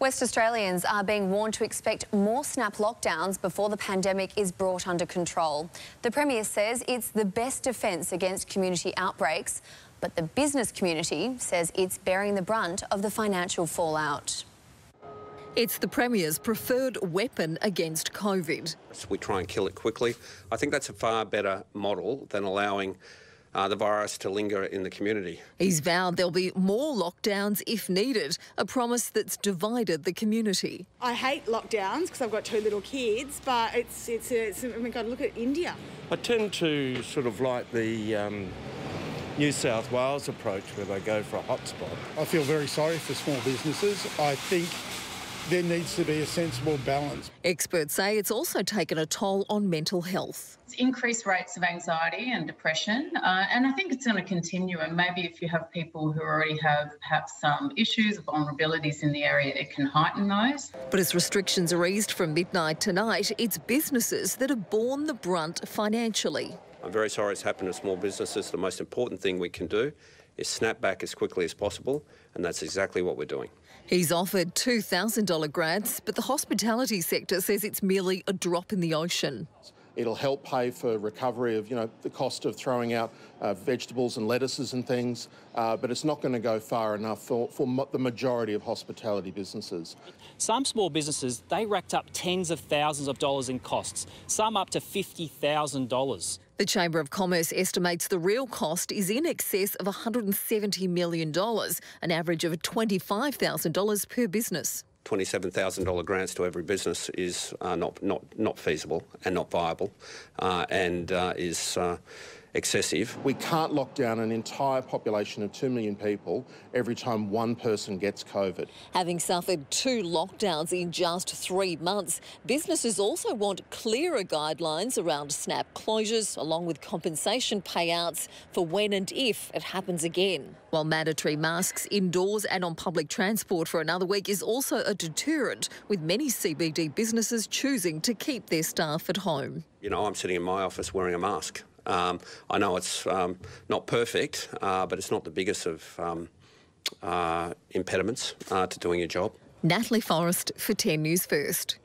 West Australians are being warned to expect more snap lockdowns before the pandemic is brought under control. The Premier says it's the best defence against community outbreaks, but the business community says it's bearing the brunt of the financial fallout. It's the Premier's preferred weapon against COVID. we try and kill it quickly. I think that's a far better model than allowing uh, the virus to linger in the community. He's vowed there'll be more lockdowns if needed, a promise that's divided the community. I hate lockdowns because I've got two little kids, but it's, it's, it's I oh mean, God, look at India. I tend to sort of like the um, New South Wales approach where they go for a hotspot. I feel very sorry for small businesses. I think there needs to be a sensible balance. Experts say it's also taken a toll on mental health. It's increased rates of anxiety and depression, uh, and I think it's going to continue. And maybe if you have people who already have perhaps some issues or vulnerabilities in the area, it can heighten those. But as restrictions are eased from midnight tonight, it's businesses that have borne the brunt financially. I'm very sorry it's happened to small businesses. The most important thing we can do is snap back as quickly as possible, and that's exactly what we're doing. He's offered $2,000 grants, but the hospitality sector says it's merely a drop in the ocean. It'll help pay for recovery of, you know, the cost of throwing out uh, vegetables and lettuces and things, uh, but it's not going to go far enough for, for the majority of hospitality businesses. Some small businesses, they racked up tens of thousands of dollars in costs, some up to $50,000. The Chamber of Commerce estimates the real cost is in excess of $170 million, an average of $25,000 per business. $27,000 grants to every business is uh, not, not, not feasible and not viable uh, and uh, is uh, excessive. We can't lock down an entire population of 2 million people every time one person gets COVID. Having suffered two lockdowns in just three months, businesses also want clearer guidelines around snap closures, along with compensation payouts for when and if it happens again. While mandatory masks indoors and on public transport for another week is also a deterrent, with many CBD businesses choosing to keep their staff at home. You know, I'm sitting in my office wearing a mask. Um, I know it's um, not perfect, uh, but it's not the biggest of um, uh, impediments uh, to doing your job. Natalie Forrest for 10 News First.